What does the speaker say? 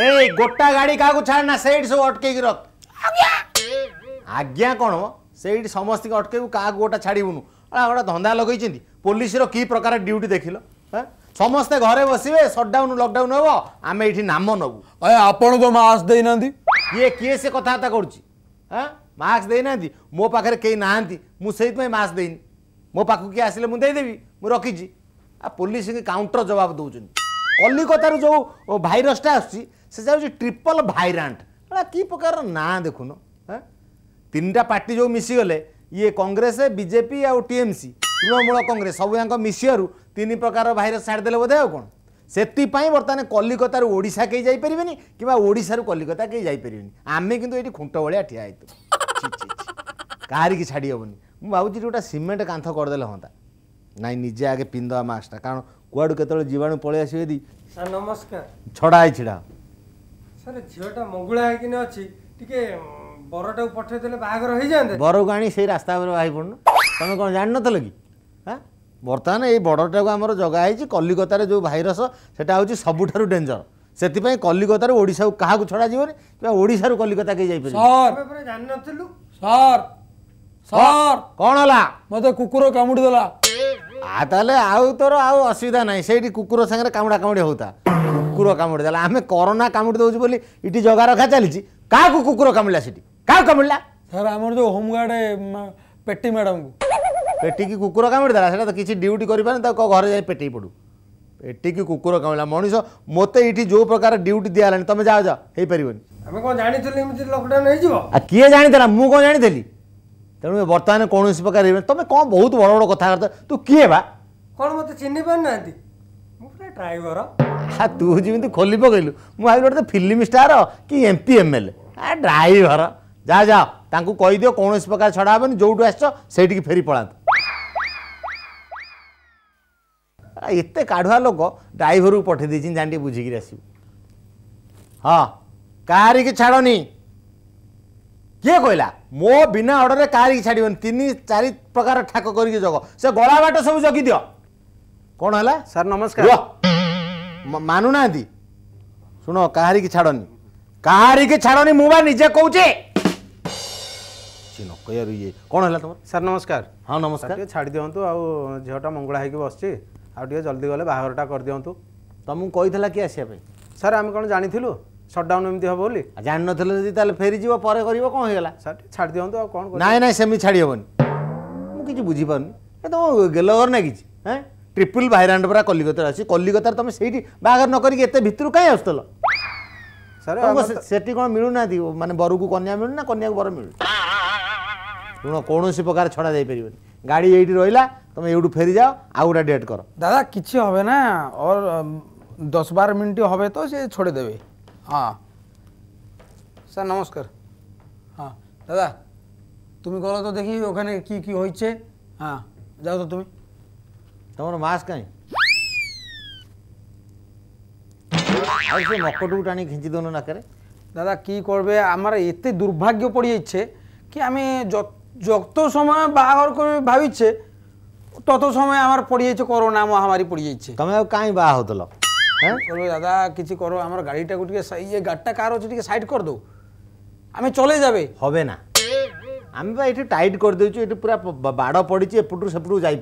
ए गोटा गाड़ी क्या छाड़ ना से सब अटक रख आज्ञा कौन से समस्त अटक क्या गोटा छाड़बुनु गोटे धंदा लगे पुलिस कि प्रकार ड्यूटी देख ल समस्ते घरे बसवे सटडाउन लकडाउन हे आम ये नाम नबु आपण को मास्क देना ये किए से कथबार्ता करुच्च मास्क देना मो पाखे कई नहांती मास्क देनी मो पाक आसे मुझेदेवी मुझे रखी पुलिस काउंटर जवाब दौरान କଲିକତାରୁ ଯେଉଁ ଭାଇରସ୍ଟା ଆସୁଛି ସେଟା ହେଉଛି ଟ୍ରିପଲ୍ ଭାଇରାଣ୍ଟ ଏଇଟା କି ପ୍ରକାର ନାଁ ଦେଖୁନ ତିନିଟା ପାର୍ଟି ଯେଉଁ ମିଶିଗଲେ ଇଏ କଂଗ୍ରେସ ବିଜେପି ଆଉ ଟିଏମ୍ସି ତୃଣମୂଳ କଂଗ୍ରେସ ସବୁ ଯାକ ମିଶିବାରୁ ତିନି ପ୍ରକାର ଭାଇରସ୍ ଛାଡ଼ିଦେଲେ ବୋଧେ ଆଉ କ'ଣ ସେଥିପାଇଁ ବର୍ତ୍ତମାନ କଲିକତାରୁ ଓଡ଼ିଶା କେହି ଯାଇପାରିବେନି କିମ୍ବା ଓଡ଼ିଶାରୁ କଲିକତା କେହି ଯାଇପାରିବେନି ଆମେ କିନ୍ତୁ ଏଇଠି ଖୁଣ୍ଟ ଭଳିଆ ଠିଆ ହେଇଥିବୁ କାହାରିକି ଛାଡ଼ି ହେବନି ମୁଁ ଭାବୁଛି ଗୋଟେ ସିମେଣ୍ଟ କାନ୍ଥ କରିଦେଲେ ହୁଅନ୍ତା ନାଇଁ ନିଜେ ଆଗେ ପିନ୍ଧିଦେବା ମାସ୍କଟା କାରଣ କୁଆଡୁ କେତେବେଳେ ଜୀବାଣୁ ପଳେଇ ଆସିବେ ଦି ସାର୍ ନମସ୍କାର ଛଡ଼ା ହେଇଛି ସାର୍ ଝିଅଟା ମଙ୍ଗୁଳା ହେଇକି ଅଛି ଟିକେ ବରଟାକୁ ପଠେଇ ଦେଲେ ବାହାଘର ହେଇଯାଆନ୍ତା ବରକୁ ଆଣି ସେଇ ରାସ୍ତା ଉପରେ ବାହାରି ପଡ଼ୁନୁ ତମେ କ'ଣ ଜାଣିନଥିଲ କି ହଁ ବର୍ତ୍ତମାନ ଏଇ ବର୍ଡ଼ରଟାକୁ ଆମର ଜଗା ହେଇଛି କଲିକତାରେ ଯେଉଁ ଭାଇରସ ସେଟା ହେଉଛି ସବୁଠାରୁ ଡେଞ୍ଜର ସେଥିପାଇଁ କଲିକତାରୁ ଓଡ଼ିଶାକୁ କାହାକୁ ଛଡ଼ାଯିବନି କିମ୍ବା ଓଡ଼ିଶାରୁ କଲିକତା କେହି ଯାଇପାରିବ ଜାଣିନଥିଲୁ ସର୍ ସର୍ କ'ଣ ହେଲା ମୋତେ କୁକୁର କାମୁଡ଼ି ଦେଲା ତାହେଲେ ଆଉ ତୋର ଆଉ ଅସୁବିଧା ନାହିଁ ସେଇଠି କୁକୁର ସାଙ୍ଗରେ କାମୁଡ଼ା କାମୁଡ଼ି ହେଉଥା କୁକୁର କାମୁଡ଼ି ଦେଲା ଆମେ କରୋନା କାମୁଡ଼ି ଦେଉଛୁ ବୋଲି ଏଠି ଜଗା ରଖା ଚାଲିଛି କାହାକୁ କୁକୁର କାମୁଡ଼ିଲା ସେଠି କାହାକୁ କାମୁଡ଼ିଲା ସାର୍ ଆମର ଯେଉଁ ହୋମଗାର୍ଡ ପେଟି ମ୍ୟାଡ଼ାମକୁ ପେଟିକି କୁକୁର କାମୁଡ଼ି ଦେଲା ସେଇଟା ତ କିଛି ଡ୍ୟୁଟି କରିପାରେନି ତାକୁ ଘରେ ଯାଇ ପେଟେଇ ପଡ଼ୁ ପେଟିକି କୁକୁର କାମୁଡ଼ିଲା ମଣିଷ ମୋତେ ଏଠି ଯେଉଁ ପ୍ରକାର ଡ୍ୟୁଟି ଦିଆହେଲାଣି ତମେ ଯାଅ ଯାଅ ହେଇପାରିବନି ଆମେ କ'ଣ ଜାଣିଥିଲୁ ଏମିତି ଲକଡାଉନ୍ ହେଇଯିବ ଆଉ କିଏ ଜାଣିଥିଲା ମୁଁ କ'ଣ ଜାଣିଥିଲି ତେଣୁ ବର୍ତ୍ତମାନ କୌଣସି ପ୍ରକାର ତମେ କ'ଣ ବହୁତ ବଡ଼ ବଡ଼ କଥାବାର୍ତ୍ତା ତୁ କିଏ ବା କ'ଣ ମୋତେ ଚିହ୍ନି ପାରୁନାହାନ୍ତି ମୁଁ ପୁରା ଡ୍ରାଇଭର ହା ତୁ ଯେମିତି ଖୋଲି ପକେଇଲୁ ମୁଁ ଭାବିଲି ଗୋଟେ ତ ଫିଲ୍ମ ଷ୍ଟାର କି M P M L A ଆ ଡ୍ରାଇଭର ଯା ଯାଅ ତାଙ୍କୁ କହିଦିଅ କୌଣସି ପ୍ରକାର ଛଡ଼ା ହେବନି ଯେଉଁଠୁ ଆସିଛ ସେଇଠିକି ଫେରି ପଳାନ୍ତୁ ଏତେ କାଢୁଆ ଲୋକ ଡ୍ରାଇଭରକୁ ପଠେଇ ଦେଇଛି ଜାଣି ଟିକେ ବୁଝିକିରି ଆସିବୁ ହଁ କାହାରିକି ଛାଡ଼ନି କିଏ କହିଲା ମୋ ବିନା ଅର୍ଡ଼ରରେ କାହାରିକି ଛାଡ଼ିବନି ତିନି ଚାରି ପ୍ରକାର ଠାକ କରିକି ଜଗ ସେ ଗଳା ବାଟ ସବୁ ଜଗି ଦିଅ କ'ଣ ହେଲା ସାର୍ ନମସ୍କାର ମାନୁନାହାନ୍ତି ଶୁଣ କାହାରିକି ଛାଡ଼ନି କାହାରିକି ଛାଡ଼ନି ମୁଁ ବା ନିଜେ କହୁଛି ନ କହିବାରୁ ଇଏ କ'ଣ ହେଲା ତମର ସାର୍ ନମସ୍କାର ହଁ ନମସ୍କାର ଟିକେ ଛାଡ଼ି ଦିଅନ୍ତୁ ଆଉ ଝିଅଟା ମଙ୍ଗୁଳା ହେଇକି ବସିଛି ଆଉ ଟିକେ ଜଲ୍ଦି ଗଲେ ବାହାଘରଟା କରିଦିଅନ୍ତୁ ତମକୁ କହିଥିଲା କିଏ ଆସିବା ପାଇଁ ସାର୍ ଆମେ କ'ଣ ଜାଣିଥିଲୁ সটডাউন এমনি হব বলে জানিনলে যদি তাহলে ফেরি যাব পরে করব কম হয়ে গেল স্যার ছাড় দিও আর কোণ না না সেমি ছাড়ি হবনি মু কিছু বুঝি পারুনি এ তো গেল ঘর না কিছু হ্যাঁ ট্রিপল ভাইরান্ড পুরা কলিকতার আছে কলিকতার তুমি সেইটি বাহার নকরি এত ভিতর কাই আসুল স্যার সেটি কোণ মিলু না মানে বরকু কন্যা মিলু না কন্যাকু বর মিলু ଋଣ କୌଣସି ପ୍ରକାର ଛଡ଼ା ଯାଇପାରିବନି ଗାଡ଼ି ଏଇଠି ରହିଲା ତମେ ଏଇଠୁ ଫେରିଯାଅ ଆଉ ଗୋଟେ ଡେଟ୍ କର ଦାଦା କିଛି হবে ନା ଅର୍ ଦଶ ବାର ମିନିଟ୍ হবে ତ ସେ ଛଡ଼େଇଦେବେ হ্যাঁ স্যার নমস্কার হ্যাঁ দাদা তুমি বলো তো দেখি ওখানে কি কি হয়েছে হ্যাঁ যাও তো তুমি তোমার মাস কাই আর সে মকটুকু টানি খিঁচি দেন না করে দাদা কি করবে আমার এতে দুর্ভাগ্য পড়ে যাচ্ছে কি আমি যত সময় বাহার করবে ভাবিছে তত সময় আমার পড়ে যাচ্ছে করোনা মহামারী পড়ে যাচ্ছে তুমি কাই বাহা হতলো বলবো হ্যাঁ? দাদা কিছু করো আমার গাড়িটাকে টিকে ইয়ে গাড়িটা কার আছে টিকে সাইড করে দাও আমি চলে যাবে হবে না আমি বা এটি টাইট করে দেউছি এটি পুরা বাড় পড়িছি এপটু সেপটু যাই